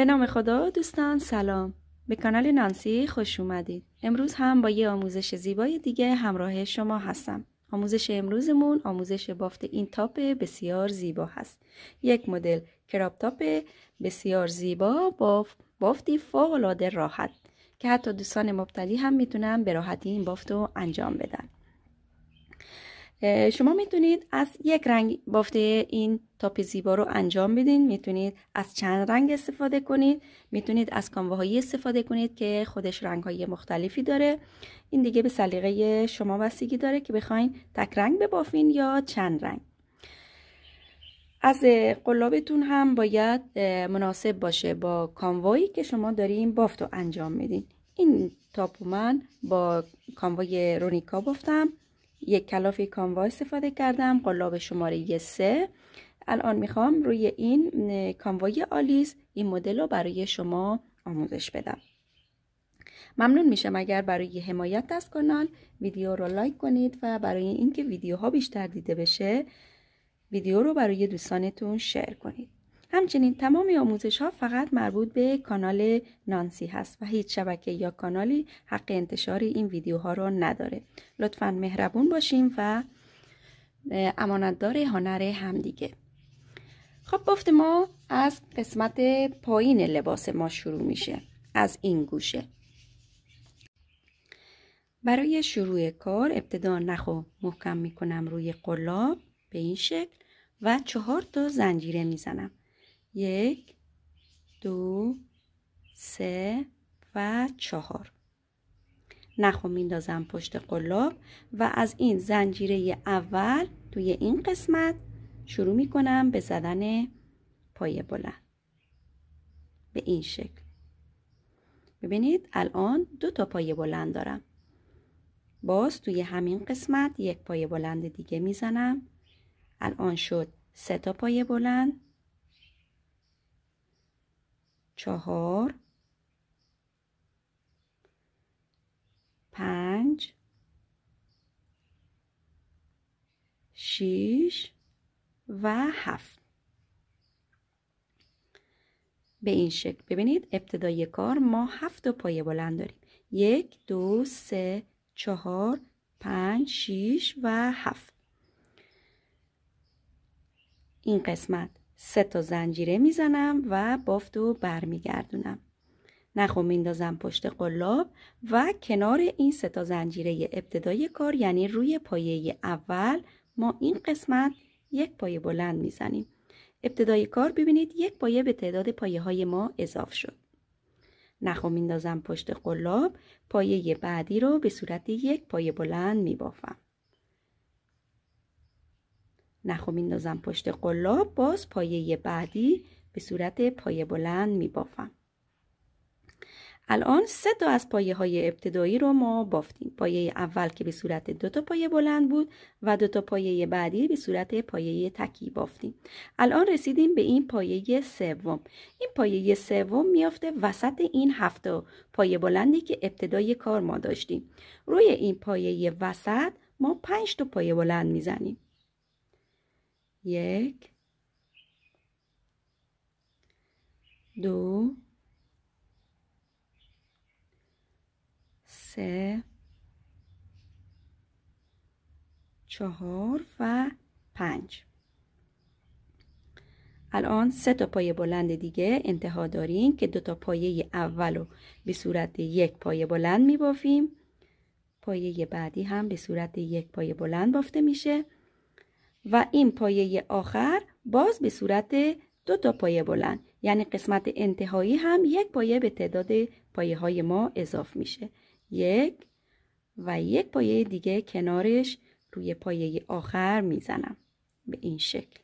به نام خدا دوستان سلام به کانال نانسی خوش اومدید امروز هم با یه آموزش زیبای دیگه همراه شما هستم آموزش امروزمون آموزش بافت این تاپ بسیار زیبا هست یک مدل کراپ تاپ بسیار زیبا با بافتی فوق العاده راحت که حتی دوستان مبتدی هم میتونن به راحتی این بافت رو انجام بدن شما میتونید از یک رنگ بافته این تاپ زیبا رو انجام بدین میتونید از چند رنگ استفاده کنید میتونید از کانواهایی استفاده کنید که خودش رنگ های مختلفی داره این دیگه به سلیقه شما بستگی داره که بخواین تک رنگ ببافین یا چند رنگ از قلابتون هم باید مناسب باشه با کانوایی که شما دارین بافت رو انجام میدین این تاپ من با کانوای رونیکا بافتم یک کلافی کانوا استفاده کردم قلاب شماره 3 الان میخوام روی این کانوای آلیس این مدل رو برای شما آموزش بدم ممنون میشم اگر برای حمایت از کانال ویدیو رو لایک کنید و برای اینکه ویدیوها بیشتر دیده بشه ویدیو رو برای دوستانتون شیر کنید همچنین تمام آموزش ها فقط مربوط به کانال نانسی هست و هیچ شبکه یا کانالی حق انتشار این ویدیوها را نداره لطفا مهربون باشیم و امانتدار هنر همدیگه خب بفت ما از قسمت پایین لباس ما شروع میشه از این گوشه برای شروع کار ابتدا نخو محکم میکنم روی قلاب به این شکل و چهار تا زنجیره میزنم یک دو سه و چهار نخو میندازم پشت قلاب و از این زنجیره اول توی این قسمت شروع می کنم به زدن پای بلند به این شکل ببینید الان دو تا پای بلند دارم باز توی همین قسمت یک پای بلند دیگه میزنم الان شد سه تا پای بلند چهار پنج شیش و هفت به این شکل ببینید ابتدای کار ما هفت و پایه بلند داریم یک دو سه چهار پنج شیش و هفت این قسمت سه تا زنجیره میزنم و بافت رو برمیگردونم نخو رو میندازم پشت قلاب و کنار این سه تا زنجیره ابتدای کار یعنی روی پایه اول ما این قسمت یک پایه بلند میزنیم ابتدای کار ببینید یک پایه به تعداد پایه های ما اضاف شد نخو میندازم پشت قلاب پایه بعدی رو به صورت یک پایه بلند میبافم نخو خب میندازم پشت قلاب باز پایه بعدی به صورت پایه بلند میبافم الان سه تا از پایه های ابتدایی رو ما بافتیم پایه اول که به صورت دو تا پایه بلند بود و دو تا پایه بعدی به صورت پایه تکی بافتیم الان رسیدیم به این پایه سوم این پایه سوم میافته وسط این تا پایه بلندی که ابتدای کار ما داشتیم روی این پایه وسط ما پنج تا پایه بلند میزنیم یک دو سه چهار و پنج الان سه تا پایه بلند دیگه انتها داریم که دو تا پایه اول رو به صورت یک پایه بلند می بافیم پایه بعدی هم به صورت یک پایه بلند بافته میشه و این پایه آخر باز به صورت دو تا پایه بلند یعنی قسمت انتهایی هم یک پایه به تعداد پایه های ما اضاف میشه یک و یک پایه دیگه کنارش روی پایه آخر میزنم به این شکل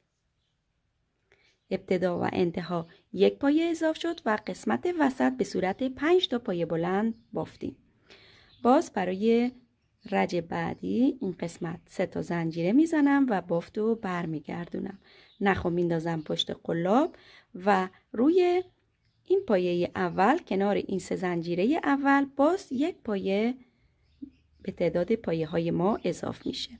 ابتدا و انتها یک پایه اضاف شد و قسمت وسط به صورت پنج تا پایه بلند بافتیم باز برای رج بعدی این قسمت سه تا زنجیره میزنم و بافت رو برمیگردونم نخو میندازم پشت قلاب و روی این پایه اول کنار این سه زنجیره اول باز یک پایه به تعداد پایه های ما اضاف میشه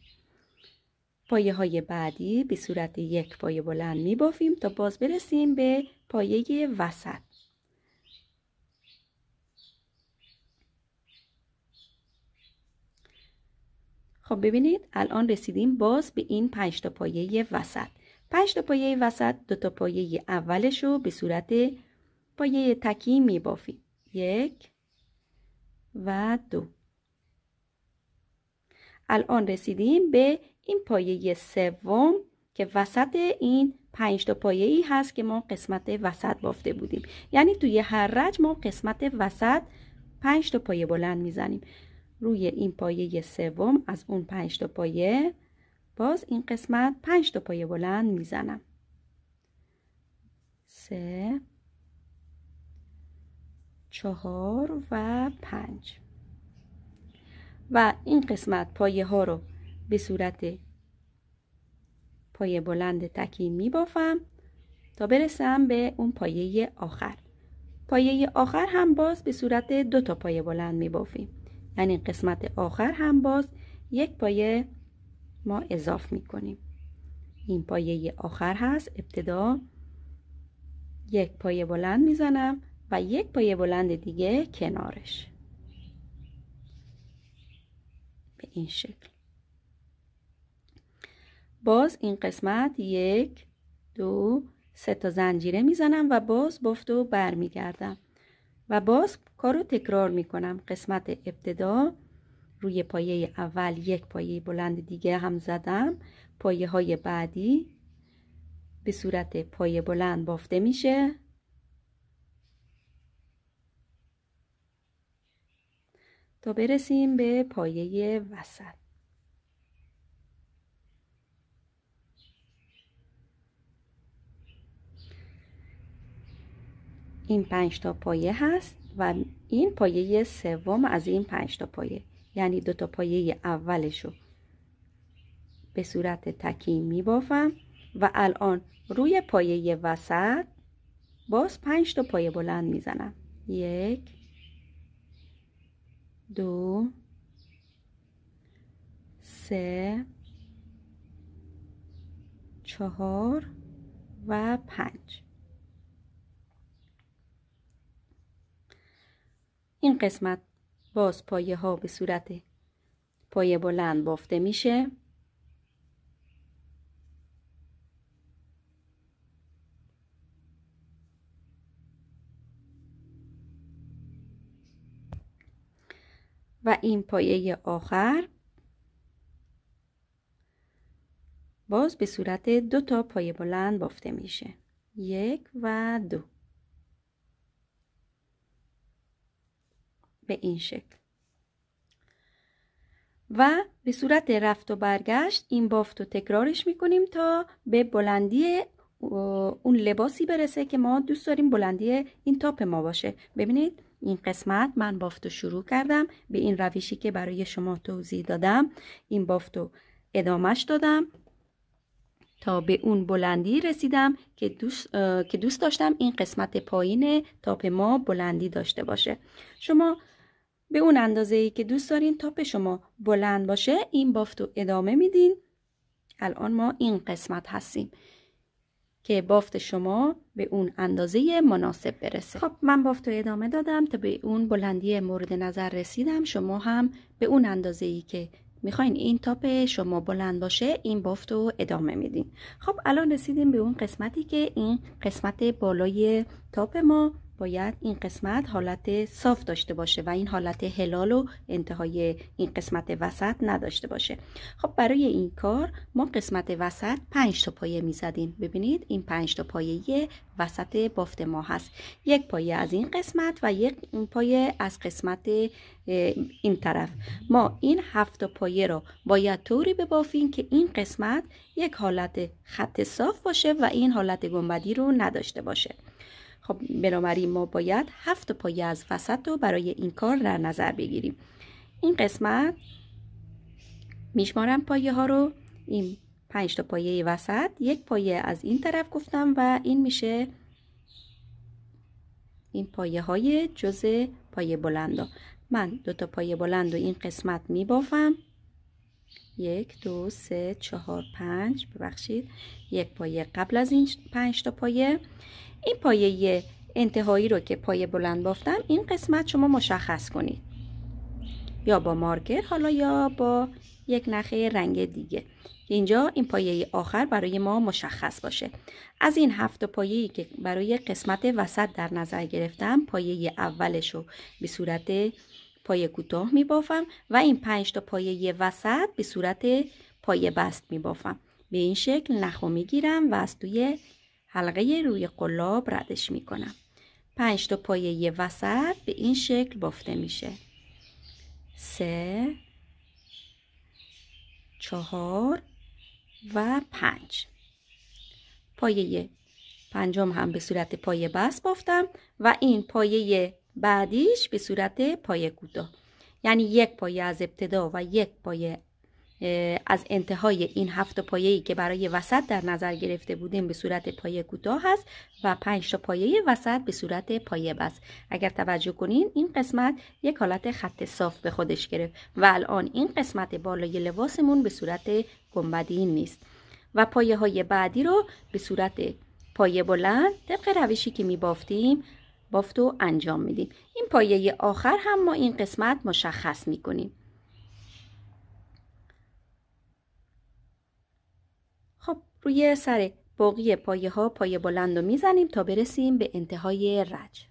پایه های بعدی به صورت یک پایه بلند میبافیم تا باز برسیم به پایه وسط خب ببینید الان رسیدیم باز به این پنج تا پایه وسط پنج تا پایه وسط دو تا پایه اولش رو به صورت پایه تکی میبافیم یک و دو الان رسیدیم به این پایه سوم که وسط این پنج تا پایه ای هست که ما قسمت وسط بافته بودیم یعنی توی هر رج ما قسمت وسط پنج تا پایه بلند میزنیم روی این پایه سوم از اون پنج تا پایه باز این قسمت پنج تا پایه بلند میزنم سه چهار و پنج و این قسمت پایه ها رو به صورت پایه بلند تکی می بافم تا برسم به اون پایه آخر پایه آخر هم باز به صورت دو تا پایه بلند می بافیم یعنی قسمت آخر هم باز یک پایه ما اضاف می کنیم این پایه آخر هست ابتدا یک پایه بلند میزنم و یک پایه بلند دیگه کنارش به این شکل باز این قسمت یک دو سه تا زنجیره میزنم و باز بفت و برمیگردم و باز کار رو تکرار میکنم قسمت ابتدا روی پایه اول یک پایه بلند دیگه هم زدم پایه های بعدی به صورت پایه بلند بافته میشه تا برسیم به پایه وسط این پنج تا پایه هست و این پایه سوم از این پنج تا پایه یعنی دو تا پایه اولش رو به صورت تکی میبافم و الان روی پایه وسط باز پنج تا پایه بلند میزنم یک دو سه چهار و پنج این قسمت باز پایه ها به صورت پایه بلند بافته میشه و این پایه آخر باز به صورت دو تا پایه بلند بافته میشه یک و دو به این شکل و به صورت رفت و برگشت این بافت رو تکرارش میکنیم تا به بلندی اون لباسی برسه که ما دوست داریم بلندی این تاپ ما باشه ببینید این قسمت من بافت رو شروع کردم به این روشی که برای شما توضیح دادم این بافت رو ادامش دادم تا به اون بلندی رسیدم که دوست, که دوست داشتم این قسمت پایین تاپ ما بلندی داشته باشه شما به اون اندازه ای که دوست دارین تاپ شما بلند باشه این بافت رو ادامه میدین الان ما این قسمت هستیم که بافت شما به اون اندازه مناسب برسه خب من بافت رو ادامه دادم تا به اون بلندی مورد نظر رسیدم شما هم به اون اندازه ای که میخواین این تاپ شما بلند باشه این بافت رو ادامه میدین خب الان رسیدیم به اون قسمتی که این قسمت بالای تاپ ما باید این قسمت حالت صاف داشته باشه و این حالت هلال و انتهای این قسمت وسط نداشته باشه خب برای این کار ما قسمت وسط 5 تا پایه میزدیم ببینید این 5 تا پایه وسط بافت ما هست یک پایه از این قسمت و یک پایه از قسمت این طرف ما این هفت پایه رو باید طوری ببافیم که این قسمت یک حالت خط صاف باشه و این حالت گنبدی رو نداشته باشه خب بنابراین ما باید هفت پایه از وسط رو برای این کار در نظر بگیریم این قسمت میشمارم پایه ها رو این پنج تا پایه وسط یک پایه از این طرف گفتم و این میشه این پایه های جز پایه بلندا من دو تا پایه بلند و این قسمت میبافم یک دو سه چهار پنج ببخشید یک پایه قبل از این پنج تا پایه این پایه انتهایی رو که پایه بلند بافتم این قسمت شما مشخص کنید یا با مارکر حالا یا با یک نخه رنگ دیگه اینجا این پایه آخر برای ما مشخص باشه از این هفت پایه که برای قسمت وسط در نظر گرفتم پایه اولش رو به صورت پایه کوتاه می بافم و این پنج تا پایه وسط به صورت پایه بست می بافم به این شکل نخو می گیرم و از توی حلقه روی قلاب ردش می کنم. پنج تا پایه وسط به این شکل بافته میشه. سه چهار و پنج پایه پنجم هم به صورت پایه بس بافتم و این پایه بعدیش به صورت پایه کوتاه یعنی یک پایه از ابتدا و یک پایه از انتهای این هفت ای که برای وسط در نظر گرفته بودیم به صورت پایه کوتاه هست و پنج تا پایه وسط به صورت پایه بس اگر توجه کنین این قسمت یک حالت خط صاف به خودش گرفت و الان این قسمت بالای لباسمون به صورت گنبدین نیست و پایه های بعدی رو به صورت پایه بلند طبق روشی که می بافتیم بافت و انجام میدیم این پایه آخر هم ما این قسمت مشخص می کنیم روی سر باقی پایه ها پایه بلند رو میزنیم تا برسیم به انتهای رج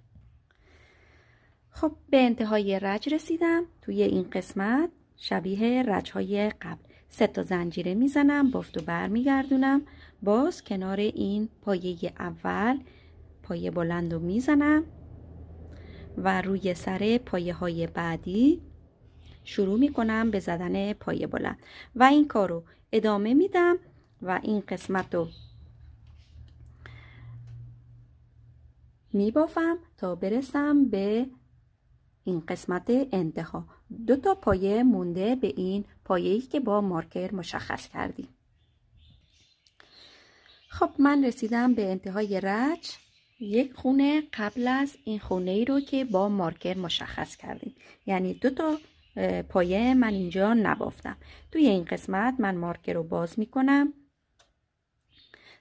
خب به انتهای رج رسیدم توی این قسمت شبیه رج های قبل سه تا زنجیره میزنم بافت و بر میگردونم باز کنار این پایه اول پایه بلند رو میزنم و روی سر پایه های بعدی شروع می به زدن پایه بلند و این کارو ادامه میدم و این قسمت رو میبافم تا برسم به این قسمت انتها دو تا پایه مونده به این ای که با مارکر مشخص کردیم خب من رسیدم به انتهای رچ یک خونه قبل از این خونه ای رو که با مارکر مشخص کردیم یعنی دو تا پایه من اینجا نبافتم توی این قسمت من مارکر رو باز میکنم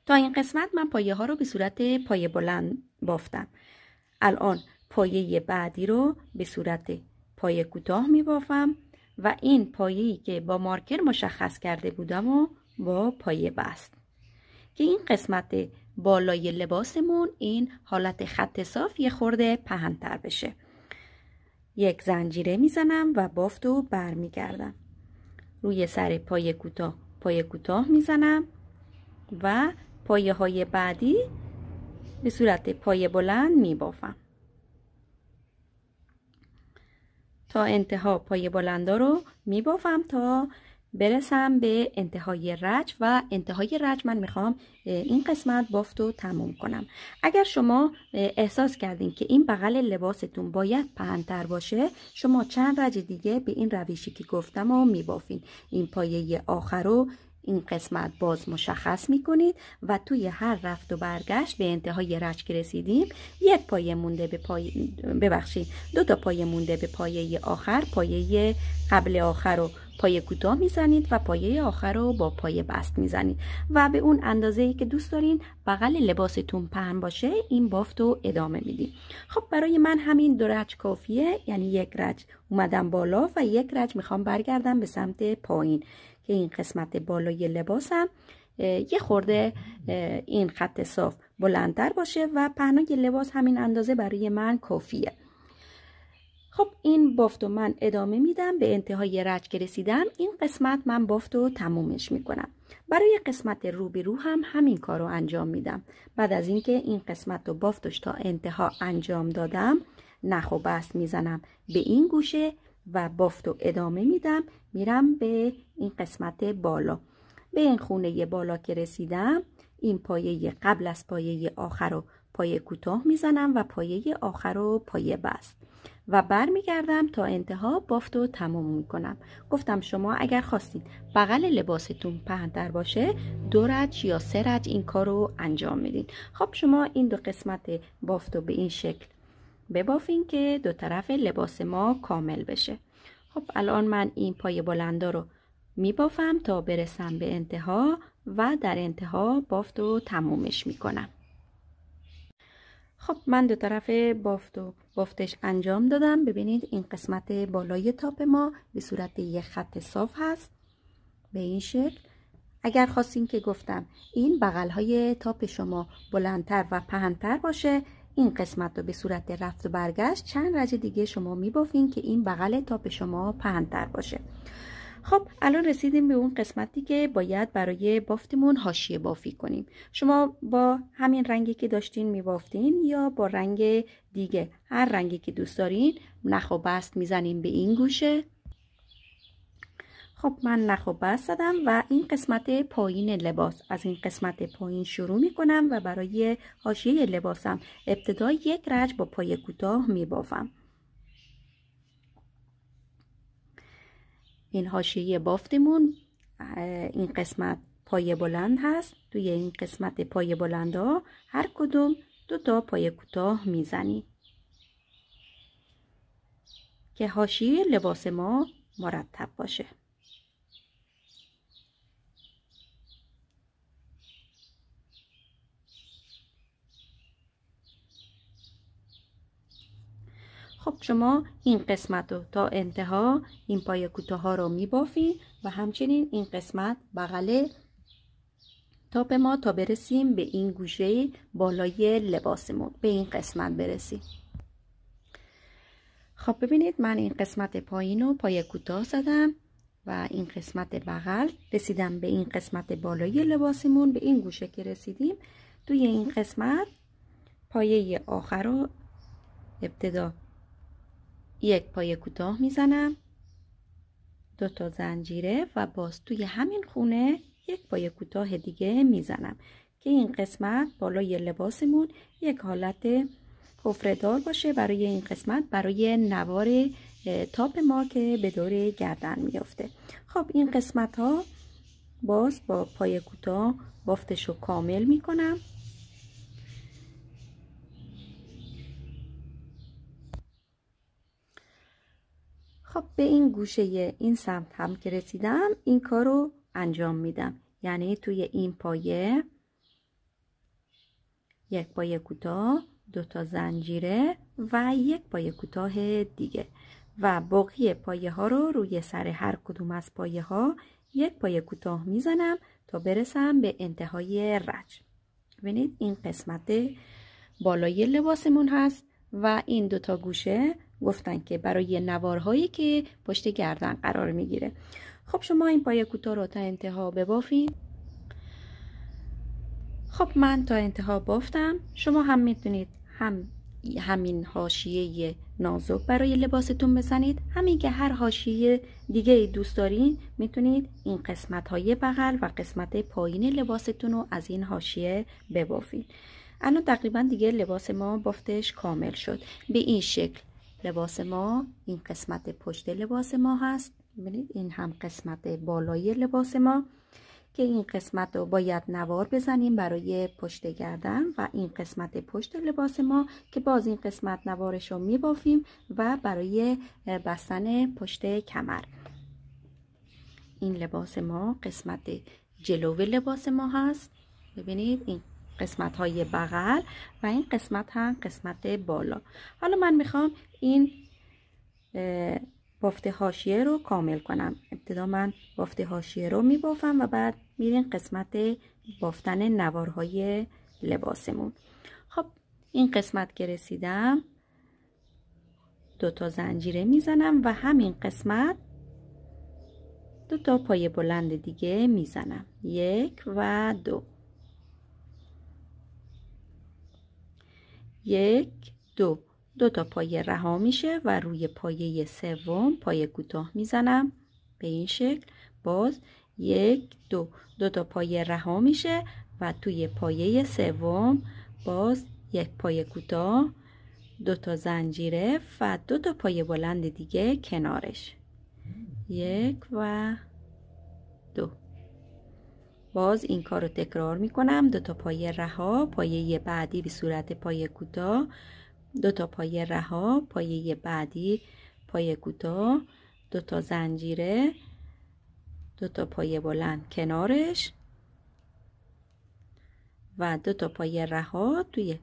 تا این قسمت من پایه ها رو به صورت پایه بلند بافتم الان پایه بعدی رو به صورت پایه کوتاه می بافم و این پایه‌ای که با مارکر مشخص کرده بودم و با پایه بست که این قسمت بالای لباسمون این حالت خط صاف یه خورده پهنتر بشه یک زنجیره میزنم و بافت رو برمیگردم روی سر پایه کوتاه پایه کوتاه میزنم و پایه های بعدی به صورت پایه بلند می بافم تا انتها پایه بلندا رو می بافم تا برسم به انتهای رج و انتهای رج من میخوام این قسمت بافت و تموم کنم اگر شما احساس کردین که این بغل لباستون باید پهنتر باشه شما چند رج دیگه به این روشی که گفتم رو میبافین این پایه آخر رو این قسمت باز مشخص می کنید و توی هر رفت و برگشت به انتهای رچ رسیدیم یک پایه مونده به پای... ببخشید دو تا پایه مونده به پایه آخر پایه قبل آخر رو پایه کوتاه میزنید و پایه آخر رو با پایه بست میزنید و به اون اندازه ای که دوست دارین بغل لباستون پهن باشه این بافت رو ادامه میدید خب برای من همین دو رج کافیه یعنی یک رج اومدم بالا و یک رج میخوام برگردم به سمت پایین که این قسمت بالای لباسم یه خورده این خط صاف بلندتر باشه و پهنای لباس همین اندازه برای من کافیه خب این بافت و من ادامه میدم به انتهای رج که رسیدم این قسمت من بافت و تمومش میکنم برای قسمت رو به رو هم همین کار رو انجام میدم بعد از اینکه این قسمت رو بافتش تا انتها انجام دادم نخ و بست میزنم به این گوشه و بافت و ادامه میدم میرم به این قسمت بالا به این خونه بالا که رسیدم این پایه قبل از پایه آخر رو پایه کوتاه میزنم و پایه آخر رو پایه بست و برمیگردم تا انتها بافت و تمام میکنم گفتم شما اگر خواستید بغل لباستون پهندر باشه دو رج یا سه رج این کار رو انجام میدین خب شما این دو قسمت بافت رو به این شکل ببافین که دو طرف لباس ما کامل بشه خب الان من این پای بلندا رو میبافم تا برسم به انتها و در انتها بافت رو تمومش میکنم خب من دو طرف بافت و بافتش انجام دادم ببینید این قسمت بالای تاپ ما به صورت یک خط صاف هست به این شکل اگر خواستین که گفتم این بغل های تاپ شما بلندتر و پهنتر باشه این قسمت رو به صورت رفت و برگشت چند رج دیگه شما می که این بغل تاپ شما پهنتر باشه خب الان رسیدیم به اون قسمتی که باید برای بافتمون هاشیه بافی کنیم شما با همین رنگی که داشتین میبافتین یا با رنگ دیگه هر رنگی که دوست دارین نخ و بست میزنیم به این گوشه خب من نخ و بست زدم و این قسمت پایین لباس از این قسمت پایین شروع میکنم و برای هاشیه لباسم ابتدا یک رج با پای کوتاه می این حاشیه بافتمون این قسمت پای بلند هست توی این قسمت پای بلند ها هر کدوم دو تا پای کوتاه میزنیم که حاشیه لباس ما مرتب باشه خب شما این قسمت رو تا انتها این پای کوتاه ها رو میبافی و همچنین این قسمت بغل تاپ ما تا برسیم به این گوشه بالای لباسمون به این قسمت برسیم خب ببینید من این قسمت پایین رو پای کوتاه زدم و این قسمت بغل رسیدم به این قسمت بالای لباسمون به این گوشه که رسیدیم توی این قسمت پایه آخر رو ابتدا یک پای کوتاه میزنم دو تا زنجیره و باز توی همین خونه یک پای کوتاه دیگه میزنم که این قسمت بالای لباسمون یک حالت حفرهدار باشه برای این قسمت برای نوار تاپ ما که به دور گردن میافته خب این قسمت ها باز با پای کوتاه بافتش رو کامل میکنم به این گوشه این سمت هم که رسیدم این کار رو انجام میدم یعنی توی این پایه یک پایه کوتاه دو تا زنجیره و یک پایه کوتاه دیگه و باقی پایه ها رو روی سر هر کدوم از پایه ها یک پایه کوتاه میزنم تا برسم به انتهای رج ببینید این قسمت بالای لباسمون هست و این دوتا گوشه گفتن که برای نوارهایی که پشت گردن قرار میگیره خب شما این پای کوتاه رو تا انتها ببافید خب من تا انتها بافتم شما هم میتونید هم همین حاشیه نازک برای لباستون بزنید همین که هر حاشیه دیگه دوست دارین میتونید این قسمت های بغل و قسمت پایین لباستون رو از این حاشیه ببافید الان تقریبا دیگه لباس ما بافتش کامل شد به این شکل لباس ما این قسمت پشت لباس ما هست ببینید این هم قسمت بالای لباس ما که این قسمت رو باید نوار بزنیم برای پشت گردن و این قسمت پشت لباس ما که باز این قسمت نوارش رو میبافیم و برای بستن پشت کمر این لباس ما قسمت جلو لباس ما هست ببینید این قسمت های بغل و این قسمت هم قسمت بالا حالا من میخوام این بافته هاشیه رو کامل کنم ابتدا من بافت هاشیه رو میبافم و بعد میریم قسمت بافتن نوارهای لباسمون خب این قسمت که رسیدم دو تا زنجیره میزنم و همین قسمت دو تا پای بلند دیگه میزنم یک و دو یک دو دو تا پایه رها میشه و روی پایه سوم پایه کوتاه میزنم به این شکل باز یک دو دو تا پایه رها میشه و توی پایه سوم باز یک پایه کوتاه دو تا زنجیره و دو تا پایه بلند دیگه کنارش یک و باز این کار رو تکرار میکنم دو تا پایه رها پایه بعدی به صورت پایه کوتاه دو تا پایه رها پایه بعدی پای کوتاه دو تا زنجیره دو تا پایه بلند کنارش و دو تا پایه رها توی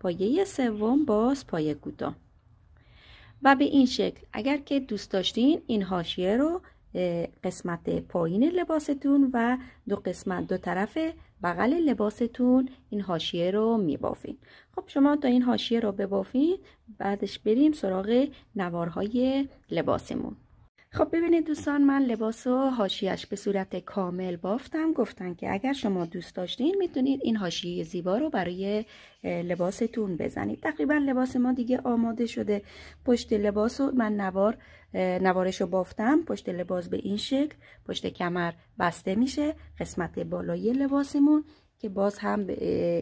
پایه سوم باز پای کوتاه و به این شکل اگر که دوست داشتین این حاشیه رو قسمت پایین لباستون و دو قسمت دو طرف بغل لباستون این حاشیه رو میبافین خب شما تا این هاشیه رو ببافین بعدش بریم سراغ نوارهای لباسمون خب ببینید دوستان من لباس و هاشیش به صورت کامل بافتم گفتن که اگر شما دوست داشتین میتونید این هاشیه زیبا رو برای لباستون بزنید تقریبا لباس ما دیگه آماده شده پشت لباس و من نوار نوارش رو بافتم پشت لباس به این شکل پشت کمر بسته میشه قسمت بالای لباسمون که باز هم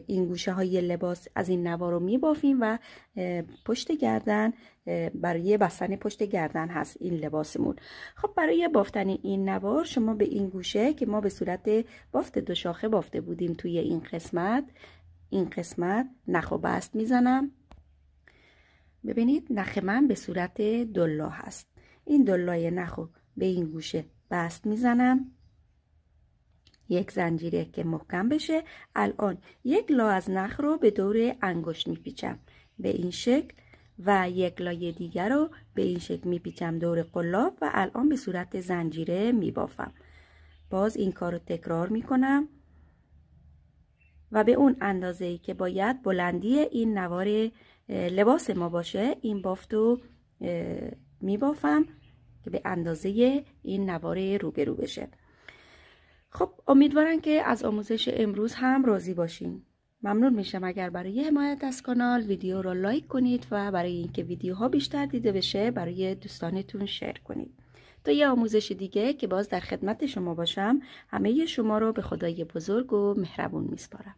این گوشه های لباس از این نوار رو میبافیم و پشت گردن برای بستن پشت گردن هست این لباسمون خب برای بافتن این نوار شما به این گوشه که ما به صورت بافت دو شاخه بافته بودیم توی این قسمت این قسمت نخ و بست میزنم ببینید نخ من به صورت دلا هست این دلای نخو به این گوشه بست میزنم یک زنجیره که محکم بشه الان یک لا از نخ رو به دور انگشت میپیچم به این شکل و یک لایه دیگر رو به این شکل میپیچم دور قلاب و الان به صورت زنجیره میبافم باز این کار رو تکرار میکنم و به اون اندازه ای که باید بلندی این نوار لباس ما باشه این بافت رو میبافم که به اندازه این نوار روبرو بشه خب امیدوارم که از آموزش امروز هم راضی باشین ممنون میشم اگر برای حمایت از کانال ویدیو را لایک کنید و برای اینکه ویدیوها بیشتر دیده بشه برای دوستانتون شیر کنید تا یه آموزش دیگه که باز در خدمت شما باشم همه شما رو به خدای بزرگ و مهربون میسپارم